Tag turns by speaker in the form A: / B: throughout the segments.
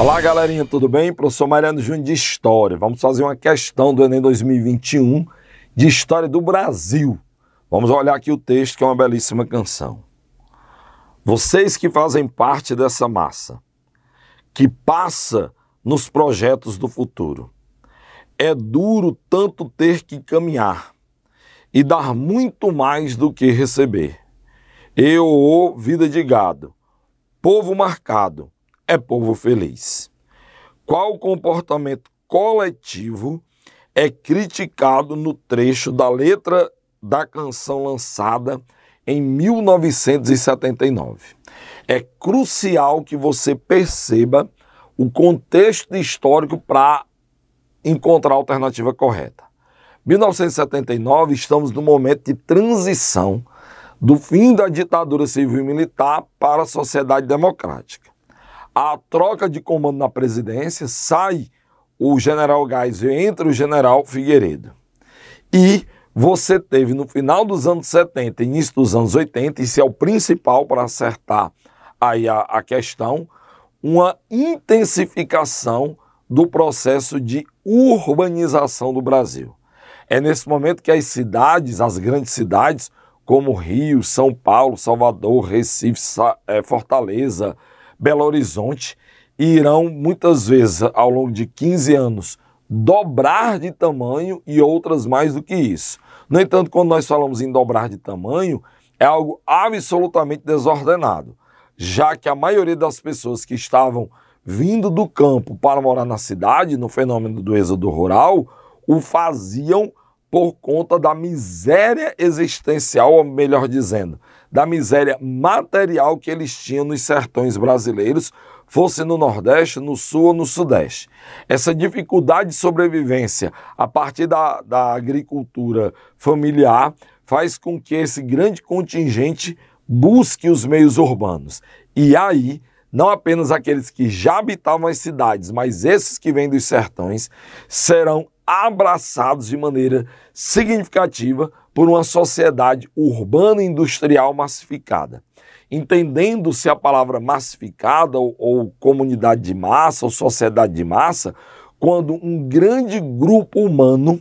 A: Olá, galerinha, tudo bem? Professor Mariano Júnior de História. Vamos fazer uma questão do Enem 2021 de História do Brasil. Vamos olhar aqui o texto, que é uma belíssima canção. Vocês que fazem parte dessa massa, que passa nos projetos do futuro. É duro tanto ter que caminhar e dar muito mais do que receber. Eu, ô vida de gado, povo marcado, é povo feliz. Qual comportamento coletivo é criticado no trecho da letra da canção lançada em 1979? É crucial que você perceba o contexto histórico para encontrar a alternativa correta. 1979, estamos no momento de transição do fim da ditadura civil e militar para a sociedade democrática a troca de comando na presidência, sai o general e entra o general Figueiredo. E você teve no final dos anos 70, início dos anos 80, isso é o principal para acertar aí a, a questão, uma intensificação do processo de urbanização do Brasil. É nesse momento que as cidades, as grandes cidades, como Rio, São Paulo, Salvador, Recife, eh, Fortaleza, Belo Horizonte e irão muitas vezes ao longo de 15 anos dobrar de tamanho e outras mais do que isso. No entanto, quando nós falamos em dobrar de tamanho, é algo absolutamente desordenado, já que a maioria das pessoas que estavam vindo do campo para morar na cidade, no fenômeno do êxodo rural, o faziam por conta da miséria existencial, ou melhor dizendo, da miséria material que eles tinham nos sertões brasileiros, fosse no Nordeste, no Sul ou no Sudeste. Essa dificuldade de sobrevivência a partir da, da agricultura familiar faz com que esse grande contingente busque os meios urbanos. E aí, não apenas aqueles que já habitavam as cidades, mas esses que vêm dos sertões serão abraçados de maneira significativa por uma sociedade urbana industrial massificada. Entendendo-se a palavra massificada ou, ou comunidade de massa ou sociedade de massa, quando um grande grupo humano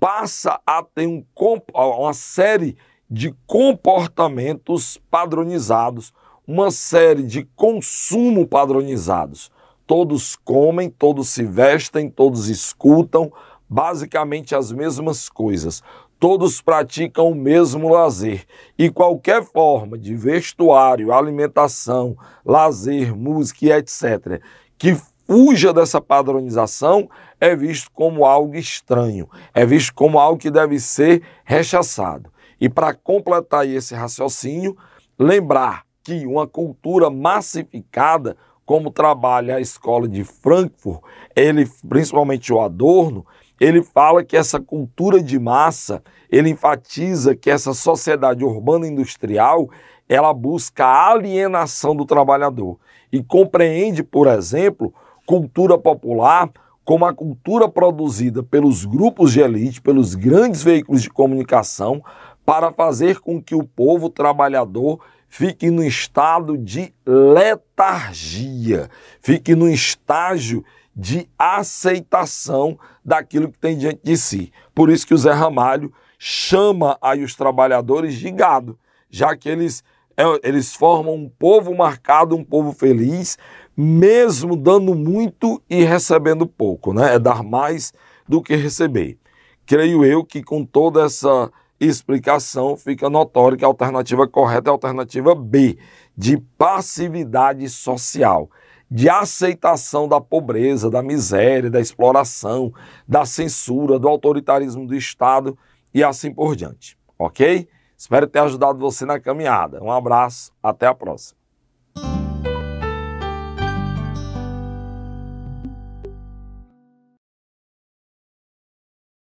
A: passa a ter um, uma série de comportamentos padronizados, uma série de consumo padronizados. Todos comem, todos se vestem, todos escutam, basicamente as mesmas coisas. Todos praticam o mesmo lazer e qualquer forma de vestuário, alimentação, lazer, música e etc., que fuja dessa padronização é visto como algo estranho, é visto como algo que deve ser rechaçado. E para completar esse raciocínio, lembrar que uma cultura massificada, como trabalha a escola de Frankfurt, ele principalmente o Adorno, ele fala que essa cultura de massa, ele enfatiza que essa sociedade urbana industrial, ela busca a alienação do trabalhador e compreende, por exemplo, cultura popular como a cultura produzida pelos grupos de elite, pelos grandes veículos de comunicação, para fazer com que o povo trabalhador fique no estado de letargia, fique no estágio de aceitação daquilo que tem diante de si. Por isso que o Zé Ramalho chama aí os trabalhadores de gado, já que eles, é, eles formam um povo marcado, um povo feliz, mesmo dando muito e recebendo pouco, né? É dar mais do que receber. Creio eu que com toda essa explicação fica notório que a alternativa correta é a alternativa B, de passividade social de aceitação da pobreza, da miséria, da exploração, da censura, do autoritarismo do Estado e assim por diante. Ok? Espero ter ajudado você na caminhada. Um abraço, até a próxima.